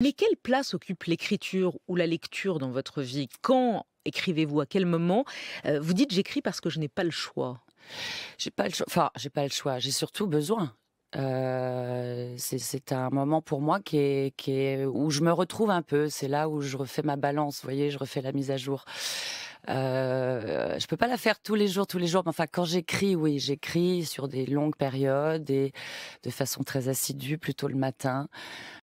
Mais quelle place occupe l'écriture ou la lecture dans votre vie Quand écrivez-vous À quel moment euh, Vous dites j'écris parce que je n'ai pas le choix. J'ai pas le choix. Enfin, j'ai pas le choix. J'ai surtout besoin. Euh, c'est un moment pour moi qui où je me retrouve un peu. C'est là où je refais ma balance. Vous voyez, je refais la mise à jour. Je euh, je peux pas la faire tous les jours, tous les jours. Mais enfin, quand j'écris, oui, j'écris sur des longues périodes et de façon très assidue, plutôt le matin.